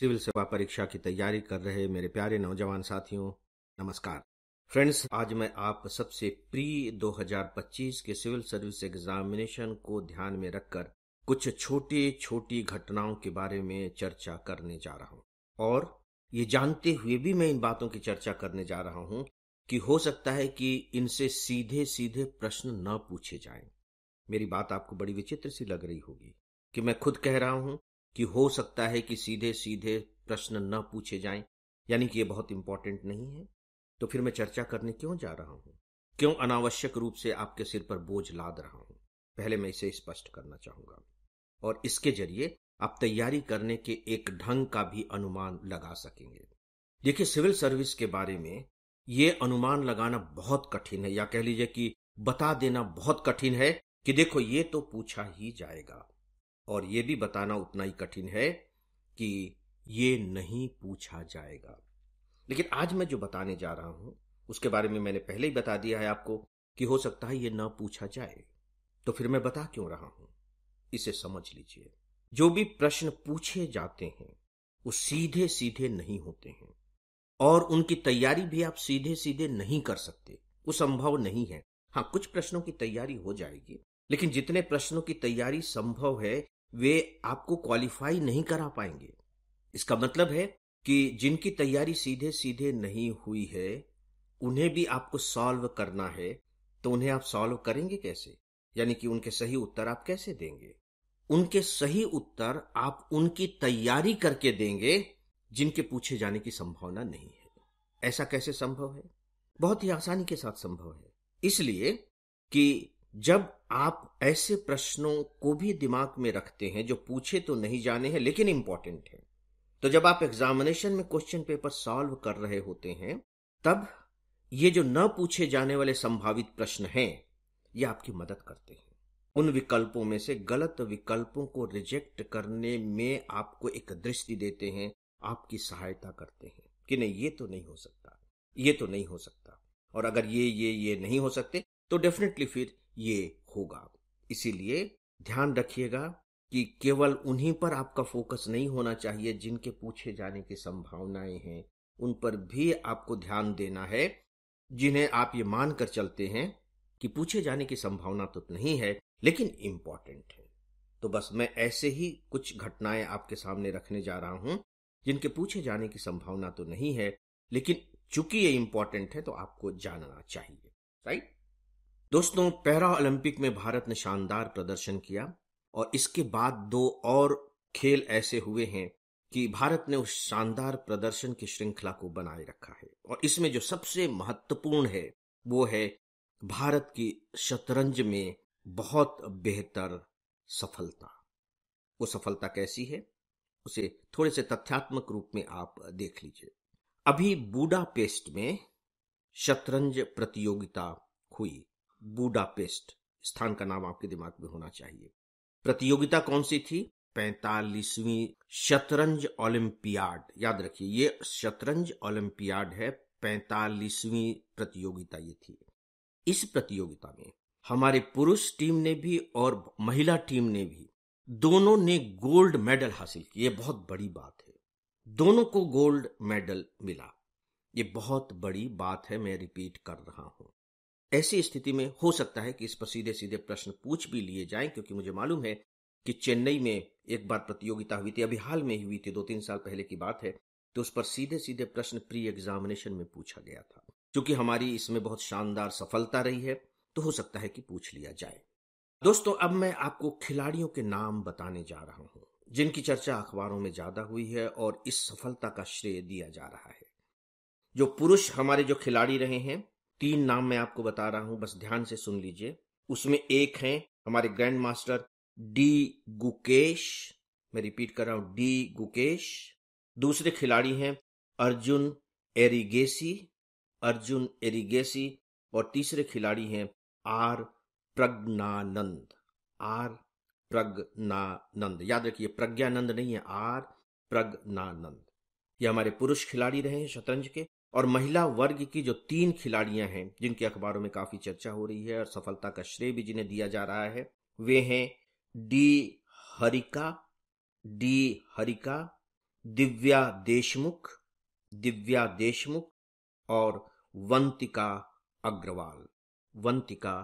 Civil सेवा परीक्षा की तैयारी कर रहे मेरे प्यारे नौजवान साथियों नमस्कार फ्रेंड्स आज मैं आप सबसे प्री 2025 के सिविल सर्विस एग्जामिनेशन को ध्यान में रखकर कुछ छोटी छोटी घटनाओं के बारे में चर्चा करने जा रहा हूं और ये जानते हुए भी मैं इन बातों की चर्चा करने जा रहा हूँ कि हो सकता है कि इनसे सीधे सीधे प्रश्न न पूछे जाएं। मेरी बात आपको बड़ी विचित्र सी लग रही होगी कि मैं खुद कह रहा हूं कि हो सकता है कि सीधे सीधे प्रश्न न पूछे जाएं यानी कि ये बहुत इंपॉर्टेंट नहीं है तो फिर मैं चर्चा करने क्यों जा रहा हूं क्यों अनावश्यक रूप से आपके सिर पर बोझ लाद रहा हूं पहले मैं इसे स्पष्ट करना चाहूंगा और इसके जरिए आप तैयारी करने के एक ढंग का भी अनुमान लगा सकेंगे देखिए सिविल सर्विस के बारे में ये अनुमान लगाना बहुत कठिन है या कह लीजिए कि बता देना बहुत कठिन है कि देखो ये तो पूछा ही जाएगा और ये भी बताना उतना ही कठिन है कि ये नहीं पूछा जाएगा लेकिन आज मैं जो बताने जा रहा हूं उसके बारे में मैंने पहले ही बता दिया है आपको कि हो सकता है ये ना पूछा जाए तो फिर मैं बता क्यों रहा हूं इसे समझ लीजिए जो भी प्रश्न पूछे जाते हैं वो सीधे सीधे नहीं होते हैं और उनकी तैयारी भी आप सीधे सीधे नहीं कर सकते वो संभव नहीं है हाँ कुछ प्रश्नों की तैयारी हो जाएगी लेकिन जितने प्रश्नों की तैयारी संभव है वे आपको क्वालिफाई नहीं करा पाएंगे इसका मतलब है कि जिनकी तैयारी सीधे सीधे नहीं हुई है उन्हें भी आपको सॉल्व करना है तो उन्हें आप सॉल्व करेंगे कैसे यानी कि उनके सही उत्तर आप कैसे देंगे उनके सही उत्तर आप उनकी तैयारी करके देंगे जिनके पूछे जाने की संभावना नहीं है ऐसा कैसे संभव है बहुत ही आसानी के साथ संभव है इसलिए कि जब आप ऐसे प्रश्नों को भी दिमाग में रखते हैं जो पूछे तो नहीं जाने हैं लेकिन इंपॉर्टेंट है तो जब आप एग्जामिनेशन में क्वेश्चन पेपर सॉल्व कर रहे होते हैं तब ये जो न पूछे जाने वाले संभावित प्रश्न हैं ये आपकी मदद करते हैं उन विकल्पों में से गलत विकल्पों को रिजेक्ट करने में आपको एक दृष्टि देते हैं आपकी सहायता करते हैं कि नहीं ये तो नहीं हो सकता ये तो नहीं हो सकता और अगर ये ये ये नहीं हो सकते तो डेफिनेटली फिर ये होगा इसीलिए ध्यान रखिएगा कि केवल उन्हीं पर आपका फोकस नहीं होना चाहिए जिनके पूछे जाने की संभावनाएं हैं उन पर भी आपको ध्यान देना है जिन्हें आप ये मानकर चलते हैं कि पूछे जाने की संभावना तो नहीं है लेकिन इम्पॉर्टेंट है तो बस मैं ऐसे ही कुछ घटनाएं आपके सामने रखने जा रहा हूं जिनके पूछे जाने की संभावना तो नहीं है लेकिन चूंकि ये इंपॉर्टेंट है तो आपको जानना चाहिए राइट दोस्तों पैरा ओलंपिक में भारत ने शानदार प्रदर्शन किया और इसके बाद दो और खेल ऐसे हुए हैं कि भारत ने उस शानदार प्रदर्शन की श्रृंखला को बनाए रखा है और इसमें जो सबसे महत्वपूर्ण है वो है भारत की शतरंज में बहुत बेहतर सफलता वो सफलता कैसी है उसे थोड़े से तथ्यात्मक रूप में आप देख लीजिए अभी बूडापेस्ट में शतरंज प्रतियोगिता हुई बूडापेस्ट स्थान का नाम आपके दिमाग में होना चाहिए प्रतियोगिता कौन सी थी पैतालीसवीं शतरंज ओलंपियाड याद रखिए ये शतरंज ओलंपियाड है पैतालीसवीं प्रतियोगिता ये थी इस प्रतियोगिता में हमारे पुरुष टीम ने भी और महिला टीम ने भी दोनों ने गोल्ड मेडल हासिल किए बहुत बड़ी बात है दोनों को गोल्ड मेडल मिला ये बहुत बड़ी बात है मैं रिपीट कर रहा हूं ऐसी स्थिति में हो सकता है कि इस पर सीधे सीधे प्रश्न पूछ भी लिए जाएं क्योंकि मुझे मालूम है कि चेन्नई में एक बार प्रतियोगिता हुई थी अभी हाल में ही हुई थी दो तीन साल पहले की बात है तो उस पर सीधे सीधे प्रश्न प्री एग्जामिनेशन में पूछा गया था क्योंकि हमारी इसमें बहुत शानदार सफलता रही है तो हो सकता है कि पूछ लिया जाए दोस्तों अब मैं आपको खिलाड़ियों के नाम बताने जा रहा हूं जिनकी चर्चा अखबारों में ज्यादा हुई है और इस सफलता का श्रेय दिया जा रहा है जो पुरुष हमारे जो खिलाड़ी रहे हैं तीन नाम मैं आपको बता रहा हूं बस ध्यान से सुन लीजिए उसमें एक है हमारे ग्रैंड मास्टर डी गुकेश मैं रिपीट कर रहा हूं डी गुकेश दूसरे खिलाड़ी हैं अर्जुन एरिगेसी अर्जुन एरिगेसी और तीसरे खिलाड़ी हैं आर प्रज्ञानंद आर प्रज्ञानंद याद रखिए प्रज्ञानंद नहीं है आर प्रज्ञानंद ये हमारे पुरुष खिलाड़ी रहे हैं शतरंज के और महिला वर्ग की जो तीन खिलाड़ियां हैं जिनके अखबारों में काफी चर्चा हो रही है और सफलता का श्रेय भी जिन्हें दिया जा रहा है वे हैं डी हरिका डी हरिका दिव्या देशमुख दिव्या देशमुख और वंतिका अग्रवाल वंतिका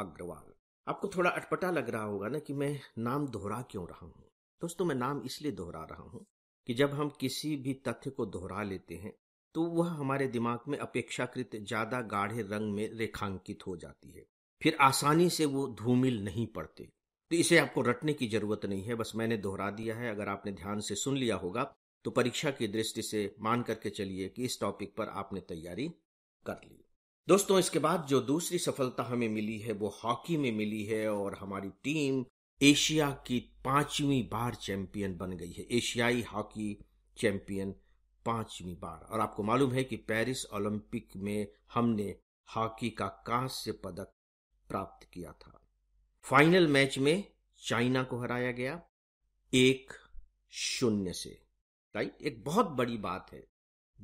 अग्रवाल आपको थोड़ा अटपटा लग रहा होगा ना कि मैं नाम दोहरा क्यों रहा हूं दोस्तों मैं नाम इसलिए दोहरा रहा हूं कि जब हम किसी भी तथ्य को दोहरा लेते हैं तो वह हमारे दिमाग में अपेक्षाकृत ज्यादा गाढ़े रंग में रेखांकित हो जाती है फिर आसानी से वो धूमिल नहीं पड़ते तो इसे आपको रटने की जरूरत नहीं है बस मैंने दोहरा दिया है अगर आपने ध्यान से सुन लिया होगा तो परीक्षा की दृष्टि से मान करके चलिए कि इस टॉपिक पर आपने तैयारी कर ली दोस्तों इसके बाद जो दूसरी सफलता हमें मिली है वो हॉकी में मिली है और हमारी टीम एशिया की पांचवी बार चैंपियन बन गई है एशियाई हॉकी चैंपियन पांचवी बार और आपको मालूम है कि पेरिस ओलंपिक में हमने हॉकी का कांस्य पदक प्राप्त किया था फाइनल मैच में चाइना को हराया गया एक शून्य से राइट एक बहुत बड़ी बात है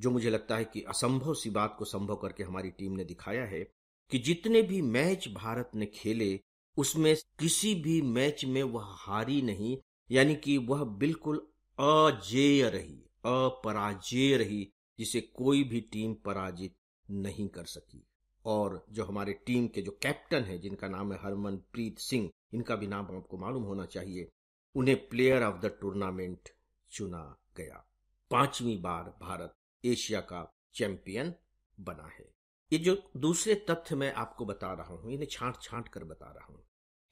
जो मुझे लगता है कि असंभव सी बात को संभव करके हमारी टीम ने दिखाया है कि जितने भी मैच भारत ने खेले उसमें किसी भी मैच में वह हारी नहीं यानी कि वह बिल्कुल अजेय रही अपराजय रही जिसे कोई भी टीम पराजित नहीं कर सकी और जो हमारे टीम के जो कैप्टन है जिनका नाम है हरमनप्रीत सिंह इनका भी नाम आपको मालूम होना चाहिए उन्हें प्लेयर ऑफ द टूर्नामेंट चुना गया पांचवी बार भारत एशिया का चैंपियन बना है ये जो दूसरे तथ्य मैं आपको बता रहा हूं इन्हें छांट छांट कर बता रहा हूं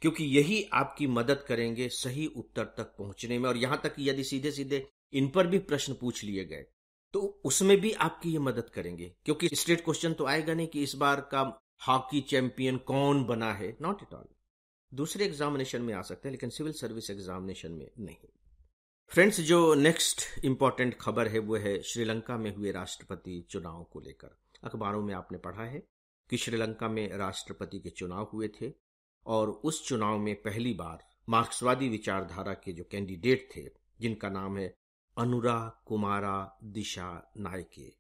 क्योंकि यही आपकी मदद करेंगे सही उत्तर तक पहुंचने में और यहां तक कि यदि सीधे सीधे इन पर भी प्रश्न पूछ लिए गए तो उसमें भी आपकी ये मदद करेंगे क्योंकि स्ट्रेट क्वेश्चन तो आएगा नहीं कि इस बार का हॉकी चैंपियन कौन बना है नॉट एट ऑल दूसरे एग्जामिनेशन में आ सकते हैं लेकिन सिविल सर्विस एग्जामिनेशन में नहीं फ्रेंड्स जो नेक्स्ट इंपॉर्टेंट खबर है वो है श्रीलंका में हुए राष्ट्रपति चुनाव को लेकर अखबारों में आपने पढ़ा है कि श्रीलंका में राष्ट्रपति के चुनाव हुए थे और उस चुनाव में पहली बार मार्क्सवादी विचारधारा के जो कैंडिडेट थे जिनका नाम है अनुरा कुमारा दिशा नायके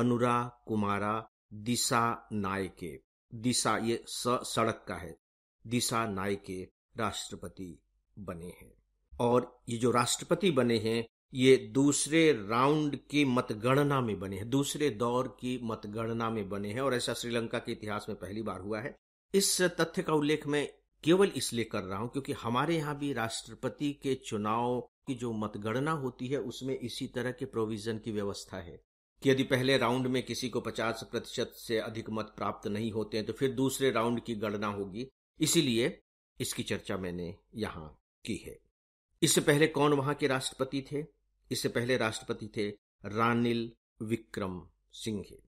अनुरा कुमारा दिशा नायके दिशा ये स सड़क का है दिशा नायके राष्ट्रपति बने हैं और ये जो राष्ट्रपति बने हैं ये दूसरे राउंड की मतगणना में बने हैं दूसरे दौर की मतगणना में बने हैं और ऐसा श्रीलंका के इतिहास में पहली बार हुआ है इस तथ्य का उल्लेख मैं केवल इसलिए कर रहा हूं क्योंकि हमारे यहाँ भी राष्ट्रपति के चुनाव की जो मतगणना होती है उसमें इसी तरह के प्रोविजन की व्यवस्था है कि यदि पहले राउंड में किसी को 50 प्रतिशत से अधिक मत प्राप्त नहीं होते हैं तो फिर दूसरे राउंड की गणना होगी इसीलिए इसकी चर्चा मैंने यहाँ की है इससे पहले कौन वहां के राष्ट्रपति थे इससे पहले राष्ट्रपति थे रानिल विक्रम सिंघे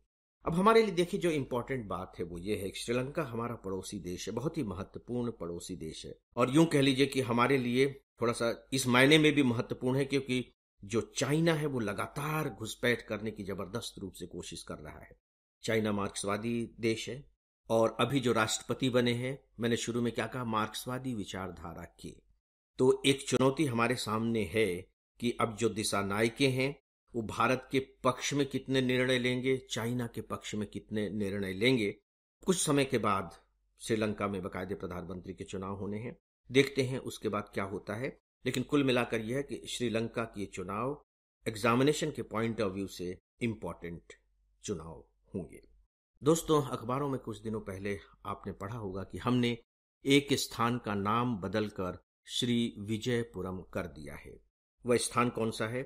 अब हमारे लिए देखिए जो इम्पोर्टेंट बात है वो ये है श्रीलंका हमारा पड़ोसी देश है बहुत ही महत्वपूर्ण पड़ोसी देश है और यूं कह लीजिए कि हमारे लिए थोड़ा सा इस मायने में भी महत्वपूर्ण है क्योंकि जो चाइना है वो लगातार घुसपैठ करने की जबरदस्त रूप से कोशिश कर रहा है चाइना मार्क्सवादी देश है और अभी जो राष्ट्रपति बने हैं मैंने शुरू में क्या कहा मार्क्सवादी विचारधारा के तो एक चुनौती हमारे सामने है कि अब जो दिशा नायके हैं वो भारत के पक्ष में कितने निर्णय लेंगे चाइना के पक्ष में कितने निर्णय लेंगे कुछ समय के बाद श्रीलंका में बकायदे प्रधानमंत्री के चुनाव होने हैं देखते हैं उसके बाद क्या होता है लेकिन कुल मिलाकर यह है कि श्रीलंका के चुनाव एग्जामिनेशन के पॉइंट ऑफ व्यू से इम्पॉर्टेंट चुनाव होंगे दोस्तों अखबारों में कुछ दिनों पहले आपने पढ़ा होगा कि हमने एक स्थान का नाम बदलकर श्री विजयपुरम कर दिया है वह स्थान कौन सा है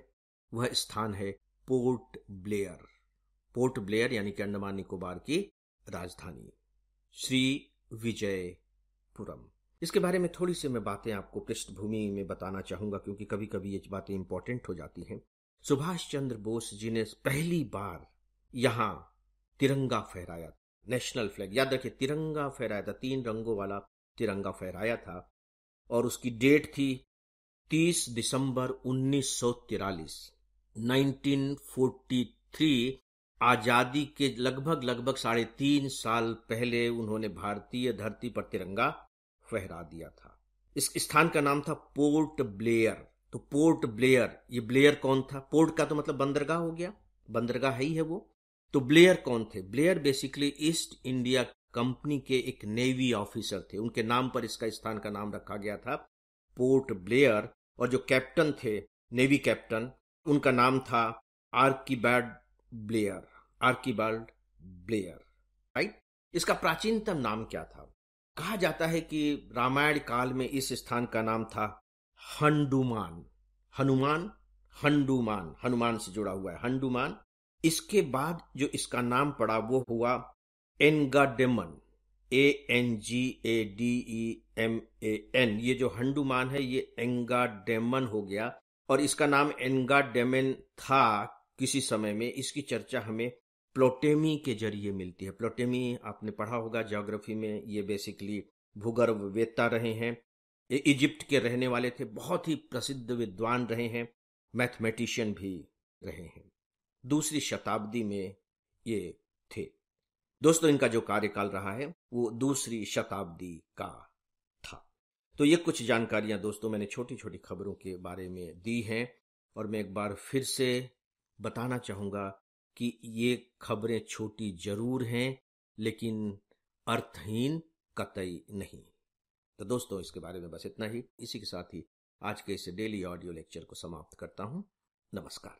वह स्थान है पोर्ट ब्लेयर पोर्ट ब्लेयर यानी कि अंडमान निकोबार की राजधानी श्री विजयपुरम इसके बारे में थोड़ी सी मैं बातें आपको पृष्ठभूमि में बताना चाहूंगा क्योंकि कभी कभी ये बातें इंपॉर्टेंट हो जाती हैं सुभाष चंद्र बोस जी ने पहली बार यहां तिरंगा फहराया नेशनल फ्लैग याद रखिए तिरंगा फहराया था तीन रंगों वाला तिरंगा फहराया था और उसकी डेट थी 30 दिसंबर उन्नीस 1943 आजादी के लगभग लगभग साढ़े तीन साल पहले उन्होंने भारतीय धरती पर तिरंगा फहरा दिया था इस स्थान का नाम था पोर्ट ब्लेयर तो पोर्ट ब्लेयर ये ब्लेयर कौन था पोर्ट का तो मतलब बंदरगाह हो गया बंदरगाह ही है वो तो ब्लेयर कौन थे Blair basically East India Company के एक नेवी ऑफिसर थे उनके नाम पर इसका स्थान का नाम रखा गया था पोर्ट ब्लेयर और जो कैप्टन थे नेवी कैप्टन उनका नाम था Archibald Blair Archibald Blair right इसका प्राचीनतम नाम क्या था कहा जाता है कि रामायण काल में इस स्थान का नाम था हंडुमान हनुमान हंडुमान हनुमान से जुड़ा हुआ है हंडुमान इसके बाद जो इसका नाम पड़ा वो हुआ Angademan A N G A D E M A N ये जो हंडुमान है ये एंगाडेमन हो गया और इसका नाम एनगा डेमेन था किसी समय में इसकी चर्चा हमें प्लोटेमी के जरिए मिलती है प्लोटेमी आपने पढ़ा होगा ज्योग्राफी में ये बेसिकली भूगर्भ वेत्ता रहे हैं ये इजिप्ट के रहने वाले थे बहुत ही प्रसिद्ध विद्वान रहे हैं मैथमेटिशियन भी रहे हैं दूसरी शताब्दी में ये थे दोस्तों इनका जो कार्यकाल रहा है वो दूसरी शताब्दी का तो ये कुछ जानकारियां दोस्तों मैंने छोटी छोटी खबरों के बारे में दी हैं और मैं एक बार फिर से बताना चाहूँगा कि ये खबरें छोटी जरूर हैं लेकिन अर्थहीन कतई नहीं तो दोस्तों इसके बारे में बस इतना ही इसी के साथ ही आज के इस डेली ऑडियो लेक्चर को समाप्त करता हूँ नमस्कार